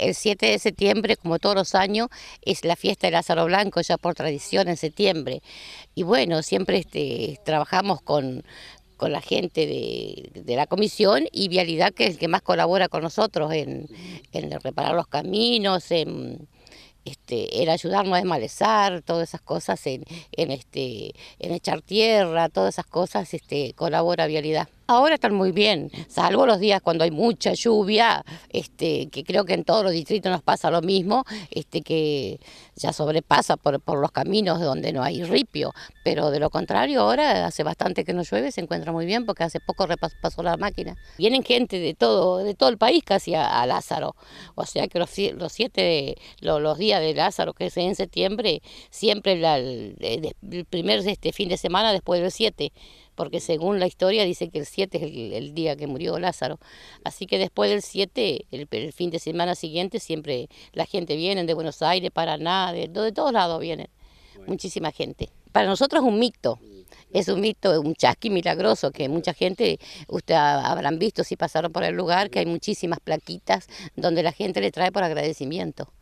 El 7 de septiembre, como todos los años, es la fiesta de Lázaro Blanco, ya por tradición en septiembre. Y bueno, siempre este, trabajamos con, con la gente de, la comisión y Vialidad, que es el que más colabora con nosotros en, reparar los caminos, en, este, en ayudarnos a desmalezar, todas esas cosas, en, en, este, en echar tierra, todas esas cosas, este, colabora Vialidad. Ahora están muy bien, salvo los días cuando hay mucha lluvia, este, que creo que en todos los distritos nos pasa lo mismo, este, que ya sobrepasa por, los caminos donde no hay ripio, pero de lo contrario ahora hace bastante que no llueve, se encuentra muy bien porque hace poco pasó la máquina. Vienen gente de todo, de todo el país casi a, Lázaro, o sea que los, siete, los, días de Lázaro que es en septiembre, siempre el, primer este, fin de semana después del 7, porque según la historia dice que el 7 es el, día que murió Lázaro. Así que después del 7, el, fin de semana siguiente, siempre la gente viene de Buenos Aires, Paraná, de, de todos lados vienen, muchísima gente. Para nosotros es un mito, es un mito, un chasqui milagroso que mucha gente, usted habrán visto si pasaron por el lugar, que hay muchísimas plaquitas donde la gente le trae por agradecimiento.